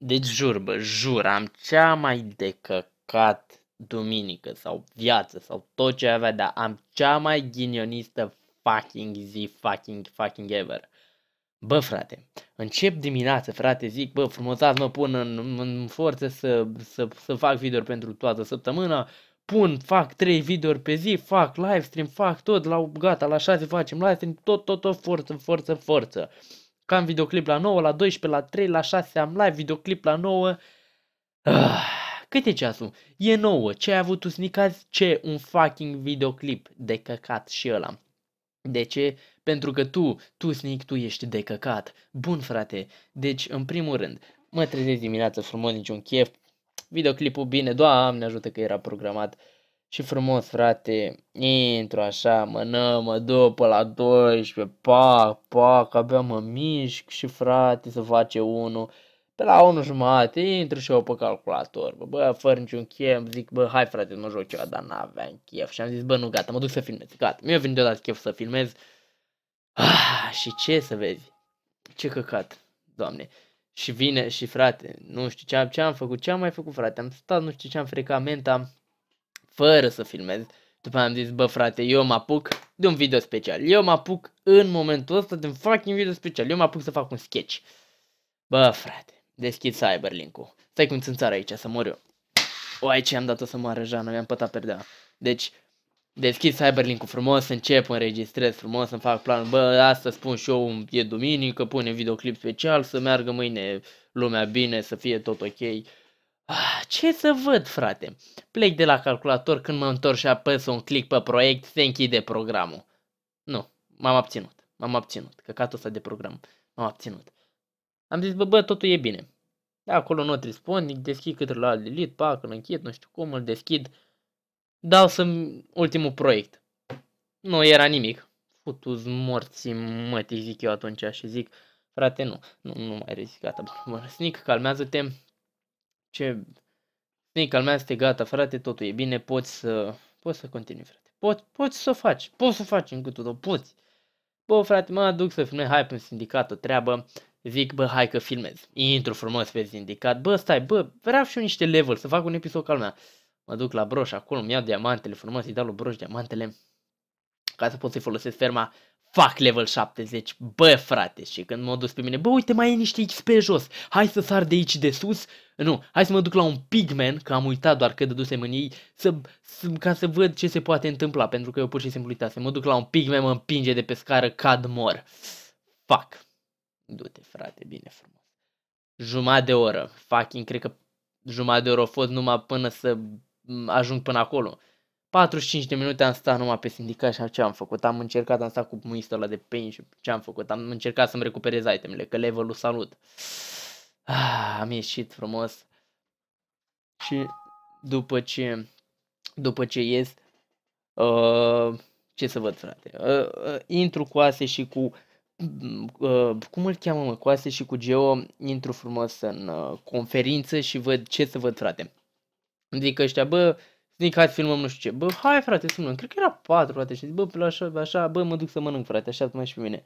Deci jur, bă, jur, am cea mai de căcat duminică sau viață sau tot ce avea, dar am cea mai ghinionistă fucking zi, fucking, fucking ever. Bă, frate, încep dimineața, frate, zic, bă, frumosat mă pun în, în forță să, să, să fac video pentru toată săptămâna, pun, fac 3 video pe zi, fac live stream, fac tot, la, gata, la 6 facem live stream, tot, tot, tot, forță, forță, forță. Că am videoclip la 9, la 12, la 3, la 6 am live, videoclip la 9. Ah, cât e ceasul? E 9. Ce ai avut tu snicazi? Ce? Un fucking videoclip de căcat și ăla. De ce? Pentru că tu, tu snic, tu ești de căcat. Bun frate. Deci, în primul rând, mă trezesc dimineața frumos, niciun chef. Videoclipul bine, doamne ajută că era programat. Uh, și frumos, frate, intru așa, mănă, mă duc pe la 12, pac, pac, abia mă mișc și frate să face unul. Pe la 1 jumate intru și eu pe calculator, bă, bă, fără niciun chem, zic, bă, hai frate, mă joc ceva, dar n-aveam chef. Și am zis, bă, nu, gata, mă duc să filmez, gata, mi-a venit deodată chef să filmez. Ah, și ce să vezi? Ce căcat, doamne. Și vine și frate, nu știu ce am, ce am făcut, ce am mai făcut frate, am stat, nu știu ce am frecat menta, fără să filmez. După am zis, bă frate, eu mă apuc de un video special. Eu mă apuc în momentul ăsta de un fucking video special. Eu mă apuc să fac un sketch. Bă frate, deschid Cyberlink-ul. Stai sunt țânțar aici, să mor eu. O, ce am dat-o să moară Jana, mi-am pătat perdea. Deci, deschid Cyberlink-ul frumos, încep, înregistrez frumos, îmi fac planul, bă, asta spun și eu, e duminică, pune videoclip special, să meargă mâine lumea bine, să fie tot ok. Ah, ce să văd, frate? Plec de la calculator când mă întorc și apăs un click pe proiect, se închide programul. Nu, m-am abținut. M-am abținut. Căcatul ăsta de program. M-am abținut. Am zis, bă, bă, totul e bine. Da, acolo nu respond, deschid către la delete, pac, îl închid, nu știu cum, îl deschid. Dau să ultimul proiect. Nu era nimic. futu s morții mătii, zic eu atunci și zic, frate, nu, nu, nu mai rezic, gata, bă, bă, snic, calmează-te, ce al calmează este gata, frate, totul e bine, poți să, poți să continui, frate. Poți, poți să o faci, poți să o faci în cutul tău, poți. Bă, frate, mă aduc să filmez, hai pe un sindicat o treabă, zic, bă, hai că filmez. Intru frumos pe sindicat, bă, stai, bă, vreau și eu niște level să fac un episod ca lumea. Mă duc la broș acolo, îmi iau diamantele frumos, îi dau la broș diamantele ca să pot să-i folosesc ferma fac level 70, bă frate, și când m-au dus pe mine, bă uite mai e niște XP jos, hai să sar de aici de sus, nu, hai să mă duc la un pigman, că am uitat doar că dădusem în ei, să, să, ca să văd ce se poate întâmpla, pentru că eu pur și simplu uitasem, mă duc la un pigman, mă împinge de pe scară, cad, mor, fac, du-te frate, bine frumos, jumătate de oră, fucking, cred că jumătate de oră a fost numai până să ajung până acolo, 45 de minute am stat numai pe sindicat și ce am făcut. Am încercat, am stat cu muistul ăla de pain și ce am făcut. Am încercat să-mi recuperez itemele, că levelul salut. Ah, am ieșit frumos. Și după ce, după ce ies, uh, ce să văd, frate? Uh, uh, intru cu Ase și cu... Uh, cum îl cheamă, mă? Cu Ase și cu Geo intru frumos în uh, conferință și văd ce să văd, frate. Zic ăștia, bă, zic, hai filmăm nu știu ce. Bă, hai frate, să filmăm. Cred că era 4, frate, și zic, bă, așa, așa, bă, mă duc să mănânc, frate, așa mai și pe mine.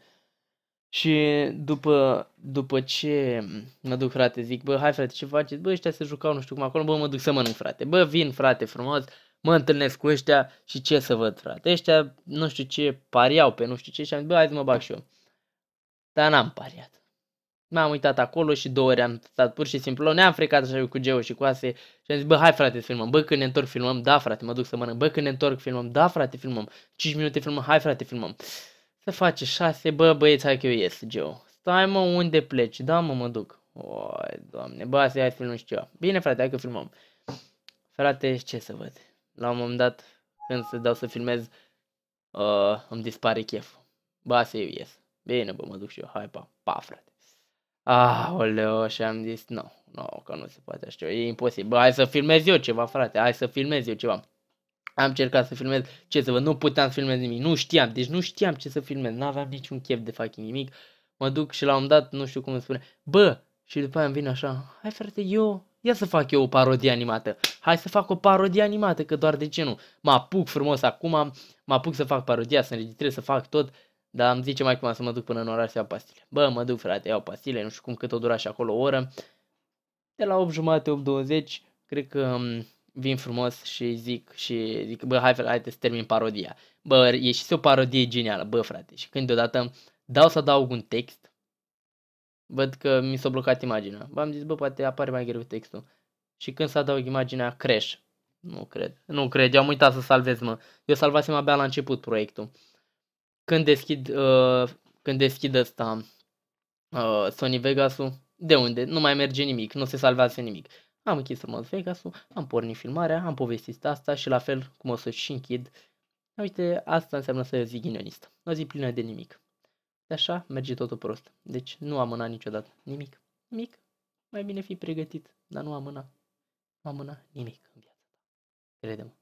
Și după, după ce mă duc, frate, zic, bă, hai frate, ce faceți? Bă, ăștia se jucau nu știu cum acolo, bă, mă duc să mănânc, frate. Bă, vin, frate, frumos, mă întâlnesc cu ăștia și ce să văd, frate. Ăștia, nu știu ce, pariau pe nu știu ce și am zis, bă, hai să mă bag și eu. Dar n-am pariat. M-am uitat acolo și două ori am stat pur și simplu, ne-am frecat așa cu Geo și cu Ase și am zis, bă, hai frate să filmăm, bă, când ne întorc filmăm, da frate, mă duc să mănânc, bă, când ne întorc filmăm, da frate, filmăm, 5 minute filmăm, hai frate, filmăm. Să face 6, bă, băieți, hai că eu ies, Geo. Stai mă, unde pleci? Da mă, mă duc. Oi, doamne, bă, Ase, hai să filmăm și ceva. Bine frate, hai că filmăm. Frate, ce să văd? La un moment dat, când se dau să filmez, uh, îmi dispare chef. Bă, Ase, eu ies. Bine, bă, mă duc și eu, hai, pa, pa, frate. Ah, oleo, și am zis, nu, no, nu, că nu se poate așa, e imposibil. Hai să filmez eu ceva, frate, hai să filmez eu ceva. Am încercat să filmez, ce să vă, nu puteam să filmez nimic, nu știam, deci nu știam ce să filmez, Nu aveam niciun chef de fucking nimic. Mă duc și la un dat, nu știu cum îmi spune, bă, și după aia îmi vine așa, hai frate, eu, ia să fac eu o parodie animată. Hai să fac o parodie animată, că doar de ce nu? Mă apuc frumos acum, mă apuc să fac parodia, să înregistrez, să fac tot. Dar am zice mai cum să mă duc până în oraș să iau pastile. Bă, mă duc frate, iau pastile, nu știu cum cât o dura și acolo o oră. De la 8 jumate, 20, cred că mm, vin frumos și zic și zic, bă, hai, hai să termin parodia. Bă, și o parodie genială, bă, frate. Și când deodată dau să adaug un text, văd că mi s-a blocat imaginea. Bă, am zis, bă, poate apare mai greu textul. Și când să adaug imaginea, crash. Nu cred. Nu cred, eu am uitat să salvez, mă. Eu salvasem abia la început proiectul când deschid, uh, când deschid asta uh, Sony Vegas-ul, de unde? Nu mai merge nimic, nu se salvează nimic. Am închis Sony Vegas-ul, am pornit filmarea, am povestit asta și la fel cum o să și închid. Uite, asta înseamnă să zic ghinionist. O zi plină de nimic. De așa merge totul prost. Deci nu amâna niciodată nimic. Nimic. Mai bine fi pregătit, dar nu amâna. Nu amâna nimic în viață. ta. Crede-mă.